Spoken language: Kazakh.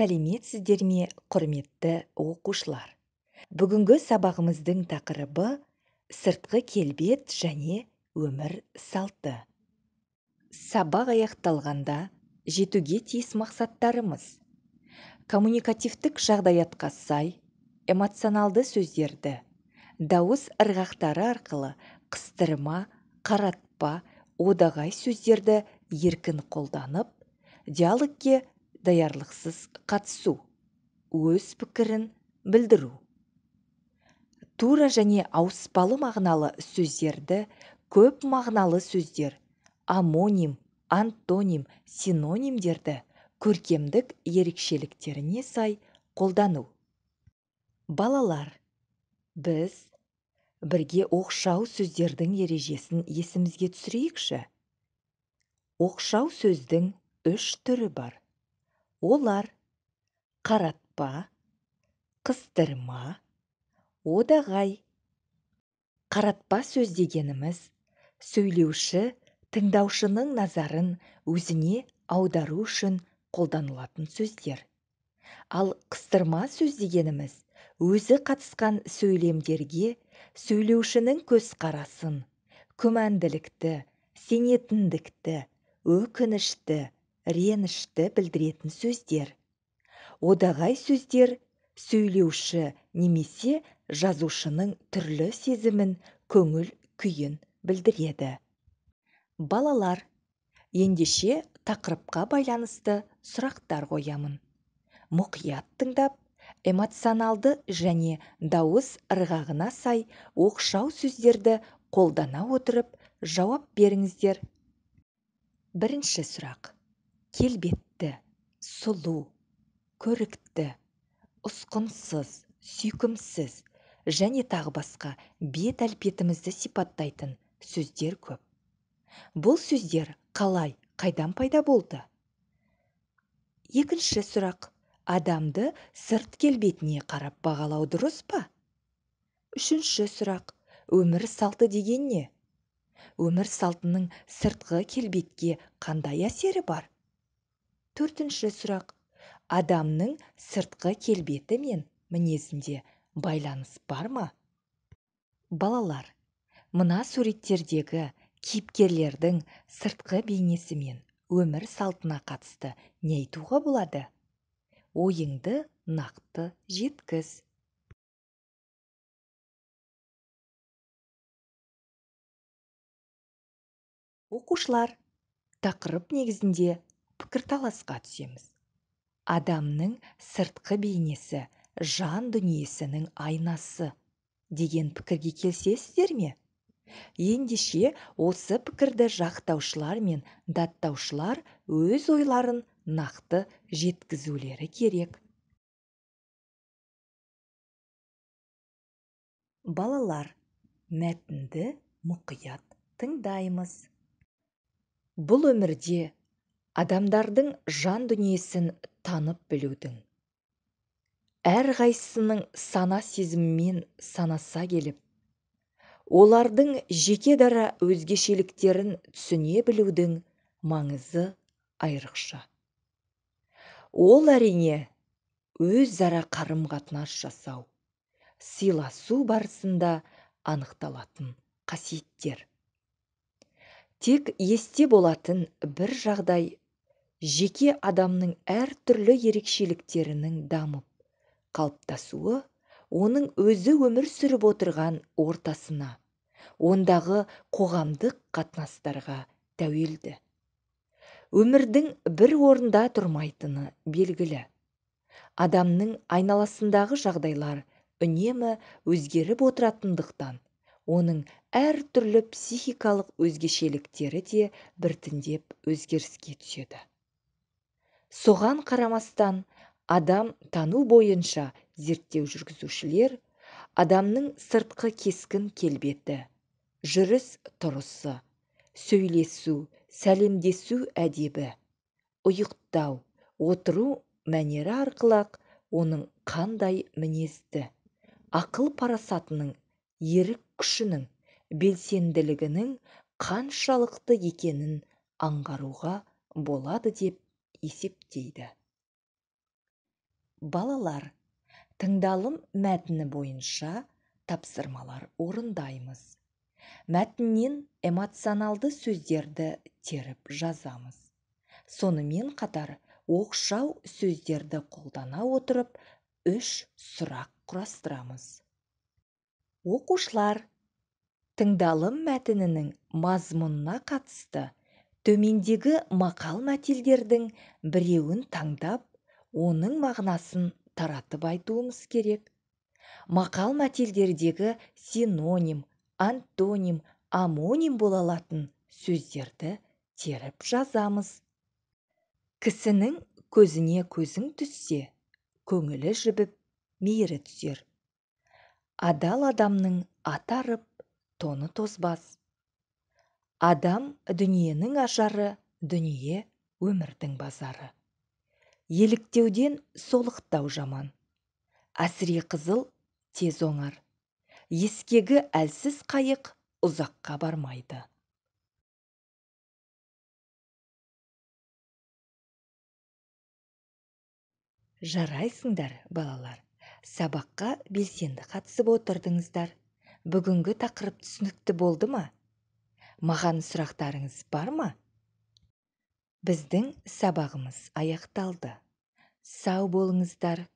сәлеметсіздер ме құрметті оқушылар бүгінгі сабағымыздың тақырыбы сыртқы келбет және өмір салты сабақ аяқталғанда жетуге тиіс мақсаттарымыз коммуникативтік жағдаятқа сай эмоционалды сөздерді дауыс ырғақтары арқылы қыстырма қаратпа одағай сөздерді еркін қолданып диалогке даярлықсыз қатысу өз пікірін білдіру тура және ауыспалы мағыналы сөздерді көп мағыналы сөздер амоним антоним синонимдерді көркемдік ерекшеліктеріне сай қолдану балалар біз бірге оқшау сөздердің ережесін есімізге түсірейікші оқшау сөздің үш түрі бар олар қаратпа қыстырма одағай қаратпа сөз дегеніміз сөйлеуші тыңдаушының назарын өзіне аудару үшін қолданылатын сөздер ал қыстырма сөз дегеніміз өзі қатысқан сөйлемдерге сөйлеушінің көзқарасын күмәнділікті сенетіндікті өкінішті ренішті білдіретін сөздер одағай сөздер сөйлеуші немесе жазушының түрлі сезімін көңіл күйін білдіреді балалар ендеше тақырыпқа байланысты сұрақтар қоямын мұқият тыңдап эмоционалды және дауыс ырғағына сай оқшау сөздерді қолдана отырып жауап беріңіздер бірінші сұрақ келбетті сұлу көрікті ұсқынсыз сүйкімсіз және тағы басқа бет әлпетімізді сипаттайтын сөздер көп бұл сөздер қалай қайдан пайда болды екінші сұрақ адамды сырт келбетіне қарап бағалау дұрыс па үшінші сұрақ өмір салты деген не өмір салтының сыртқы келбетке қандай әсері бар төртінші сұрақ адамның сыртқы келбеті мен мінезінде байланыс бар ма балалар мына суреттердегі кейіпкерлердің сыртқы бейнесі мен өмір салтына қатысты не айтуға болады ойыңды нақты жеткіз оқушылар тақырып негізінде пікірталасқа түсеміз адамның сыртқы бейнесі жан дүниесінің айнасы деген пікірге келісесіздер ме ендеше осы пікірді жақтаушылар мен даттаушылар өз ойларын нақты жеткізулері керек балалар мәтінді мұқият тыңдаймыз бұл өмірде адамдардың жан дүниесін танып білудің әрқайсысының сана сезімімен санаса келіп олардың жеке дара өзгешеліктерін түсіне білудің маңызы айрықша ол әрине өзара қарым қатынас жасау сыйласу барысында анықталатын қасиеттер тек есте болатын бір жағдай жеке адамның әртүрлі ерекшеліктерінің дамып қалыптасуы оның өзі өмір сүріп отырған ортасына ондағы қоғамдық қатынастарға тәуелді өмірдің бір орында тұрмайтыны белгілі адамның айналасындағы жағдайлар үнемі өзгеріп отыратындықтан оның әр түрлі психикалық өзгешеліктері де біртіндеп өзгеріске түседі соған қарамастан адам тану бойынша зерттеу жүргізушілер адамның сыртқы кескін келбеті жүріс тұрысы сөйлесу сәлемдесу әдебі ұйықтау отыру мәнері арқылы оның қандай мінезді ақыл парасатының ерік күшінің белсенділігінің қаншалықты екенін аңғаруға болады деп есептейді балалар тыңдалым мәтіні бойынша тапсырмалар орындаймыз мәтіннен эмоционалды сөздерді теріп жазамыз сонымен қатар оқшау сөздерді қолдана отырып үш сұрақ құрастырамыз оқушылар тыңдалым мәтінінің мазмұнына қатысты төмендегі мақал-мәтелдердің біреуін таңдап оның мағынасын таратып айтуымыз керек мақал-мәтелдердегі синоним антоним амоним бола алатын сөздерді теріп жазамыз кісінің көзіне көзің түссе көңілі жібіп мейірі түсер адал адамның атарып, тоны тозбас адам дүниенің ажары дүние өмірдің базары еліктеуден солықтау жаман әсіре қызыл тез оңар ескегі әлсіз қайық ұзаққа бармайды жарайсыңдар балалар сабаққа белсенді қатысып отырдыңыздар бүгінгі тақырып түсінікті болды ма маған сұрақтарыңыз бар ма біздің сабағымыз аяқталды сау болыңыздар